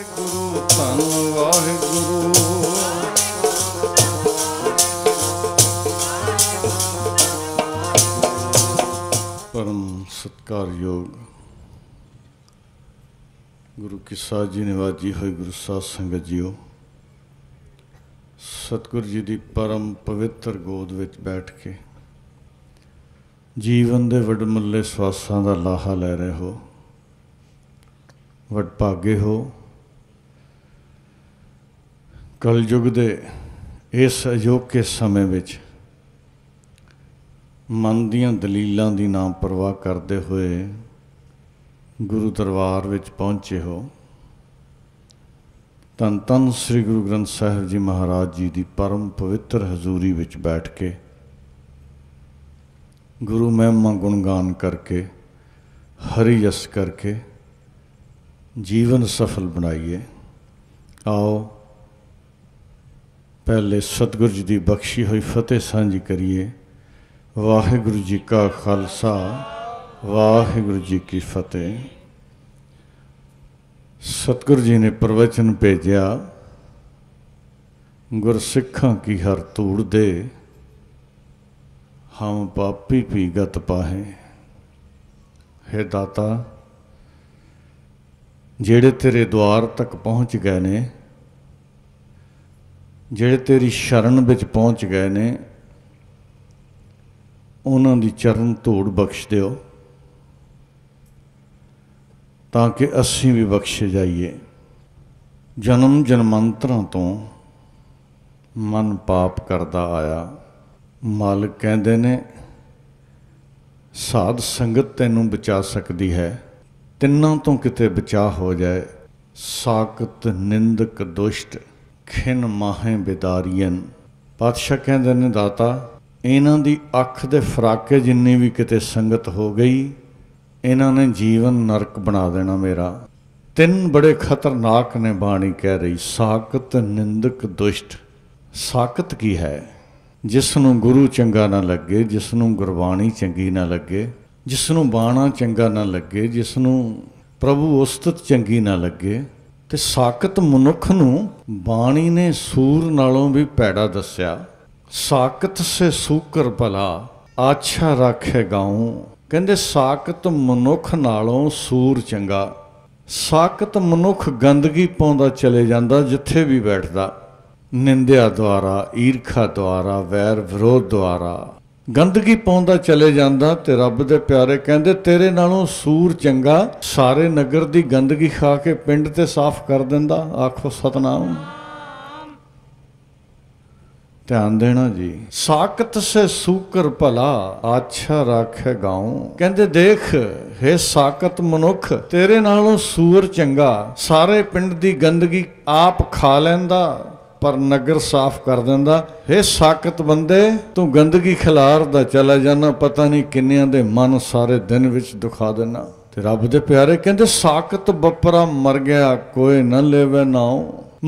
ਵਾਹਿਗੁਰੂ ਧੰਨ ਵਾਹਿਗੁਰੂ ਪਰਮ ਸਤਕਾਰਯੋਗ ਗੁਰੂ ਕਿਸਾ ਜੀ ਨਿਵਾਜੀ ਹੋਈ ਗੁਰੂ ਸਾਧ ਸੰਗਤ ਜੀਓ ਸਤਗੁਰ ਜੀ ਦੀ ਪਰਮ ਪਵਿੱਤਰ ਗੋਦ ਵਿੱਚ ਬੈਠ ਕੇ ਜੀਵਨ ਦੇ ਵਡਮੁੱਲੇ ਸਵਾਸਾਂ ਦਾ ਲਾਹਾ ਲੈ ਰਹੇ ਹੋ ਵਡਭਾਗੇ ਹੋ ਕਲਯੁਗ ਦੇ ਇਸ ਅਯੋਗ ਸਮੇਂ ਵਿੱਚ ਮਨ ਦੀਆਂ ਦਲੀਲਾਂ ਦੀ ਨਾਮ ਪਰਵਾਹ ਕਰਦੇ ਹੋਏ ਗੁਰੂ ਦਰਬਾਰ ਵਿੱਚ ਪਹੁੰਚੇ ਹੋ ਤਨ ਤਨ ਸ੍ਰੀ ਗੁਰੂ ਗ੍ਰੰਥ ਸਾਹਿਬ ਜੀ ਮਹਾਰਾਜ ਜੀ ਦੀ ਪਰਮ ਪਵਿੱਤਰ ਹਜ਼ੂਰੀ ਵਿੱਚ ਬੈਠ ਕੇ ਗੁਰੂ ਮਹਿਮਾ ਗੁਣ ਗਾਨ ਕਰਕੇ ਹਰੀ ਜਸ ਕਰਕੇ ਜੀਵਨ ਸਫਲ ਬਣਾਈਏ ਆਓ ਪਹਿਲੇ ਸਤਿਗੁਰ ਜੀ ਦੀ ਬਖਸ਼ੀ ਹੋਈ ਫਤਿਹ ਸਾਂਝੀ ਕਰੀਏ ਵਾਹਿਗੁਰੂ ਜੀ ਕਾ ਖਾਲਸਾ ਵਾਹਿਗੁਰੂ ਜੀ ਕੀ ਫਤਿਹ ਸਤਿਗੁਰ ਜੀ ਨੇ ਪ੍ਰਵਚਨ ਭੇਜਿਆ ਗੁਰਸਿੱਖਾਂ ਕੀ ਹਰ ਤੂੜ ਦੇ ਹਮ ਪਾਪੀ ਵੀ ਗਤ ਪਾਹੇ ਹੈ ਦਾਤਾ ਜਿਹੜੇ ਤੇਰੇ ਦਵਾਰ ਤੱਕ ਪਹੁੰਚ ਗਏ ਨੇ ਜਿਹੜੇ ਤੇਰੀ ਸ਼ਰਨ ਵਿੱਚ ਪਹੁੰਚ ਗਏ ਨੇ ਉਹਨਾਂ ਦੀ ਚਰਨ ਧੂੜ ਬਖਸ਼ ਦਿਓ ਤਾਂ ਕਿ ਅਸੀਂ ਵੀ ਬਖਸ਼ੇ ਜਾਈਏ ਜਨਮ ਜਨਮੰਤਰਾਂ ਤੋਂ ਮਨ ਪਾਪ ਕਰਦਾ ਆਇਆ ਮਾਲਕ ਕਹਿੰਦੇ ਨੇ ਸਾਧ ਸੰਗਤ ਤੈਨੂੰ ਬਚਾ ਸਕਦੀ ਹੈ ਤਿੰਨਾਂ ਤੋਂ ਕਿਤੇ ਬਚਾ ਹੋ ਜਾਏ ਸਾਖਤ ਨਿੰਦਕ ਦੁਸ਼ਟ ਖਿਨ ਮਾਹੇ ਬਿਦਾਰੀਨ ਪਾਤਸ਼ਾਹ ਕਹਿੰਦੇ ਨੇ ਦਾਤਾ ਇਹਨਾਂ ਦੀ ਅੱਖ ਦੇ ਫਰਾਕੇ ਜਿੰਨੀ ਵੀ ਕਿਤੇ ਸੰਗਤ ਹੋ ਗਈ ਇਹਨਾਂ ਨੇ ਜੀਵਨ ਨਰਕ ਬਣਾ ਦੇਣਾ ਮੇਰਾ ਤਿੰਨ ਬੜੇ ਖਤਰਨਾਕ ਨੇ ਬਾਣੀ ਕਹਿ ਰਹੀ ਸਾਖਤ ਨਿੰਦਕ ਦੁਸ਼ਟ ਸਾਖਤ ਕੀ ਹੈ ਜਿਸ ਨੂੰ ਗੁਰੂ ਚੰਗਾ ਨਾ ਲੱਗੇ ਜਿਸ ਨੂੰ ਗੁਰਬਾਣੀ ਚੰਗੀ ਨਾ ਲੱਗੇ ਜਿਸ ਨੂੰ ਬਾਣਾ ਚੰਗਾ ਨਾ ਲੱਗੇ ਜਿਸ ਨੂੰ ਪ੍ਰਭੂ ਉਸਤਤ ਚੰਗੀ ਨਾ ਲੱਗੇ ਤੇ ਸਾਖਤ ਮਨੁੱਖ ਨੂੰ ਬਾਣੀ ਨੇ ਸੂਰ ਨਾਲੋਂ ਵੀ ਪੈੜਾ ਦੱਸਿਆ ਸਾਖਤ ਸੇ ਸੂਕਰ ਭਲਾ ਆਛਾ ਰੱਖੇ ਗਾਉ ਕਹਿੰਦੇ ਸਾਖਤ ਮਨੁੱਖ ਨਾਲੋਂ ਸੂਰ ਚੰਗਾ ਸਾਖਤ ਮਨੁੱਖ ਗੰਦਗੀ ਪਾਉਂਦਾ ਚਲੇ ਜਾਂਦਾ ਜਿੱਥੇ ਵੀ ਬੈਠਦਾ ਨਿੰਦਿਆ ਦੁਆਰਾ ਈਰਖਾ ਦੁਆਰਾ ਵੈਰ ਵਿਰੋਧ ਦੁਆਰਾ ਗੰਦਗੀ ਪਾਉਂਦਾ ਚਲੇ ਜਾਂਦਾ ਤੇ ਰੱਬ ਦੇ ਪਿਆਰੇ ਕਹਿੰਦੇ ਤੇਰੇ ਨਾਲੋਂ ਸੂਰ ਚੰਗਾ ਸਾਰੇ ਨਗਰ ਦੀ ਗੰਦਗੀ ਖਾ ਕੇ ਪਿੰਡ ਤੇ ਸਾਫ਼ ਕਰ ਦਿੰਦਾ ਆਖੋ ਸਤਨਾਮ ਧਿਆਨ ਦੇਣਾ ਜੀ ਸਾਖਤ ਸੇ ਸੂਕਰ ਭਲਾ ਆਛਾ ਰੱਖੇ ਗਾਉ ਕਹਿੰਦੇ ਦੇਖ ਹੈ ਸਾਖਤ ਮਨੁੱਖ ਤੇਰੇ ਨਾਲੋਂ ਸੂਰ ਚੰਗਾ ਸਾਰੇ ਪਿੰਡ ਦੀ ਗੰਦਗੀ ਆਪ ਖਾ ਲੈਂਦਾ ਪਰ ਨਗਰ ਸਾਫ਼ ਕਰ ਦਿੰਦਾ ਹੇ ਸਾਖਤ ਬੰਦੇ ਤੂੰ ਗੰਦਗੀ ਖਿਲਾਰਦਾ ਚਲਾ ਜਾਣਾ ਪਤਾ ਨਹੀਂ ਕਿੰਨਿਆਂ ਦੇ ਮਨ ਸਾਰੇ ਦਿਨ ਵਿੱਚ ਦੁਖਾ ਦੇਣਾ ਤੇ ਰੱਬ ਦੇ ਪਿਆਰੇ ਕਹਿੰਦੇ ਸਾਖਤ ਬੱਪਰਾ ਮਰ ਗਿਆ ਕੋਈ ਨਾ ਲੈਵੇ ਨਾਉ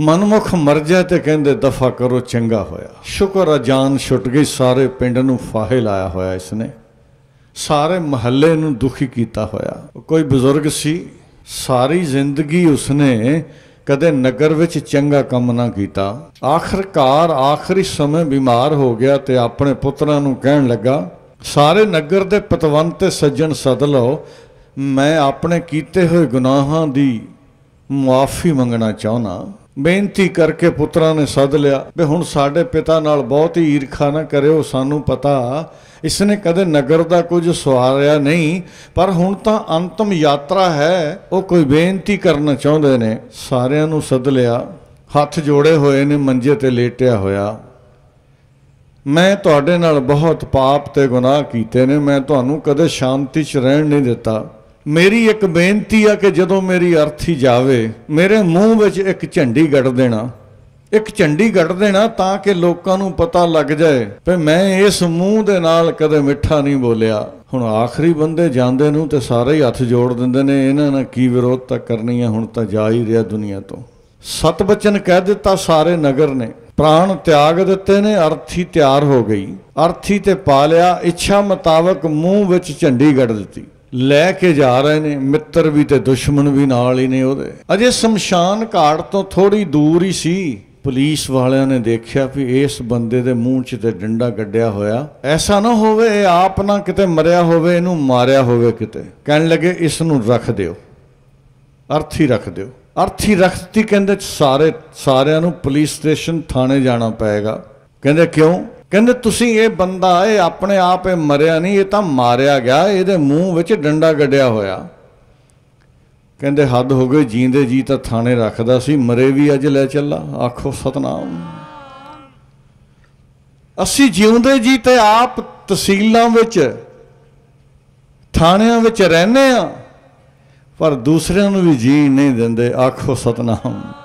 ਮਨਮੁਖ ਮਰ ਜਾ ਤੇ ਕਹਿੰਦੇ ਦਫਾ ਕਰੋ ਚੰਗਾ ਹੋਇਆ ਸ਼ੁਕਰ ਆ ਜਾਨ ਛੁੱਟ ਗਈ ਸਾਰੇ ਪਿੰਡ ਨੂੰ ਫਾਹੇ ਲਾਇਆ ਹੋਇਆ ਇਸਨੇ ਸਾਰੇ ਮਹੱਲੇ ਨੂੰ ਦੁਖੀ ਕੀਤਾ ਹੋਇਆ ਕੋਈ ਬਜ਼ੁਰਗ ਸੀ ਸਾਰੀ ਜ਼ਿੰਦਗੀ ਉਸਨੇ ਕਦੇ ਨਗਰ ਵਿੱਚ ਚੰਗਾ ਕੰਮ ਨਾ ਕੀਤਾ ਆਖਰਕਾਰ ਆਖਰੀ ਸਮੇਂ ਬਿਮਾਰ ਹੋ ਗਿਆ ਤੇ ਆਪਣੇ ਪੁੱਤਰਾਂ ਨੂੰ ਕਹਿਣ ਲੱਗਾ ਸਾਰੇ ਨਗਰ ਦੇ ਪਤਵੰਤ ਤੇ ਸੱਜਣ ਸਦ ਲਓ ਮੈਂ ਆਪਣੇ ਕੀਤੇ ਹੋਏ ਗੁਨਾਹਾਂ ਦੀ ਮਾਫੀ ਮੰਗਣਾ ਚਾਹਨਾ ਬੇਨਤੀ ਕਰਕੇ ਪੁੱਤਰਾਂ ਨੇ ਸੱਦ ਲਿਆ ਵੀ ਹੁਣ ਸਾਡੇ ਪਿਤਾ ਨਾਲ ਬਹੁਤ ਹੀ ਈਰਖਾ ਨਾ ਕਰਿਓ ਸਾਨੂੰ ਪਤਾ ਇਸ ਨੇ ਕਦੇ ਨਗਰ ਦਾ ਕੁਝ ਸਵਾਰਿਆ ਨਹੀਂ ਪਰ ਹੁਣ ਤਾਂ ਅੰਤਮ ਯਾਤਰਾ ਹੈ ਉਹ ਕੋਈ ਬੇਨਤੀ ਕਰਨਾ ਚਾਹੁੰਦੇ ਨੇ ਸਾਰਿਆਂ ਨੂੰ ਸੱਦ ਲਿਆ ਹੱਥ ਜੋੜੇ ਹੋਏ ਨੇ ਮੰਜੇ ਤੇ ਲੇਟਿਆ ਹੋਇਆ ਮੈਂ ਤੁਹਾਡੇ ਨਾਲ ਬਹੁਤ ਪਾਪ ਤੇ ਗੁਨਾਹ ਕੀਤੇ ਨੇ ਮੈਂ ਤੁਹਾਨੂੰ ਕਦੇ ਸ਼ਾਂਤੀ 'ਚ ਰਹਿਣ ਨਹੀਂ ਦਿੱਤਾ ਮੇਰੀ ਇੱਕ ਬੇਨਤੀ ਆ ਕਿ ਜਦੋਂ ਮੇਰੀ ਅਰਥੀ ਜਾਵੇ ਮੇਰੇ ਮੂੰਹ ਵਿੱਚ ਇੱਕ ਝੰਡੀ ਗੱਡ ਦੇਣਾ ਇੱਕ ਝੰਡੀ ਗੱਡ ਦੇਣਾ ਤਾਂ ਕਿ ਲੋਕਾਂ ਨੂੰ ਪਤਾ ਲੱਗ ਜਾਏ ਕਿ ਮੈਂ ਇਸ ਮੂੰਹ ਦੇ ਨਾਲ ਕਦੇ ਮਿੱਠਾ ਨਹੀਂ ਬੋਲਿਆ ਹੁਣ ਆਖਰੀ ਬੰਦੇ ਜਾਂਦੇ ਨੂੰ ਤੇ ਸਾਰੇ ਹੀ ਹੱਥ ਜੋੜ ਦਿੰਦੇ ਨੇ ਇਹਨਾਂ ਨਾਲ ਕੀ ਵਿਰੋਧ ਤਾਂ ਕਰਨੀ ਆ ਹੁਣ ਤਾਂ ਜਾ ਹੀ ਰਿਹਾ ਦੁਨੀਆ ਤੋਂ ਸਤ ਬਚਨ ਕਹਿ ਦਿੱਤਾ ਸਾਰੇ ਨਗਰ ਨੇ ਪ੍ਰਾਣ ਤਿਆਗ ਦਿੱਤੇ ਨੇ ਅਰਥੀ ਤਿਆਰ ਹੋ ਗਈ ਅਰਥੀ ਤੇ ਪਾ ਲਿਆ ਇੱਛਾ ਮੁਤਾਬਕ ਮੂੰਹ ਵਿੱਚ ਝੰਡੀ ਗੱਡ ਦਿੱਤੀ ਲੈ ਕੇ ਜਾ ਰਹੇ ਨੇ ਮਿੱਤਰ ਵੀ ਤੇ ਦੁਸ਼ਮਣ ਵੀ ਨਾਲ ਹੀ ਨੇ ਉਹਦੇ ਅਜੇ ਸ਼ਮਸ਼ਾਨ ਘਾਟ ਤੋਂ ਥੋੜੀ ਦੂਰ ਹੀ ਸੀ ਪੁਲਿਸ ਵਾਲਿਆਂ ਨੇ ਦੇਖਿਆ ਵੀ ਇਸ ਬੰਦੇ ਦੇ ਮੂੰਹ 'ਚ ਤੇ ਡੰਡਾ ਗੱਡਿਆ ਹੋਇਆ ਐਸਾ ਨਾ ਹੋਵੇ ਇਹ ਆਪ ਨਾ ਕਿਤੇ ਮਰਿਆ ਹੋਵੇ ਇਹਨੂੰ ਮਾਰਿਆ ਹੋਵੇ ਕਿਤੇ ਕਹਿਣ ਲੱਗੇ ਇਸ ਨੂੰ ਰੱਖ ਦਿਓ ਅਰਥੀ ਰੱਖ ਦਿਓ ਅਰਥੀ ਰੱਖਤੀ ਕਹਿੰਦੇ ਸਾਰੇ ਸਾਰਿਆਂ ਨੂੰ ਪੁਲਿਸ ਸਟੇਸ਼ਨ ਥਾਣੇ ਜਾਣਾ ਪਏਗਾ ਕਹਿੰਦੇ ਕਿਉਂ ਕਹਿੰਦੇ ਤੁਸੀਂ ਇਹ ਬੰਦਾ ਇਹ ਆਪਣੇ ਆਪ ਇਹ ਮਰਿਆ ਨਹੀਂ ਇਹ ਤਾਂ ਮਾਰਿਆ ਗਿਆ ਇਹਦੇ ਮੂੰਹ ਵਿੱਚ ਡੰਡਾ ਗੱਡਿਆ ਹੋਇਆ ਕਹਿੰਦੇ ਹੱਦ ਹੋ ਗਈ ਜੀਂਦੇ ਜੀ ਤਾਂ ਥਾਣੇ ਰੱਖਦਾ ਸੀ ਮਰੇ ਵੀ ਅੱਜ ਲੈ ਚੱਲਾ ਆਖੋ ਸਤਨਾਮ ਅਸੀਂ ਜਿਉਂਦੇ ਜੀ ਤੇ ਆਪ ਤਹਿਸੀਲਾਂ ਵਿੱਚ ਥਾਣਿਆਂ ਵਿੱਚ ਰਹਿੰਦੇ ਆ ਪਰ ਦੂਸਰਿਆਂ ਨੂੰ ਵੀ ਜੀਣ ਨਹੀਂ ਦਿੰਦੇ ਆਖੋ ਸਤਨਾਮ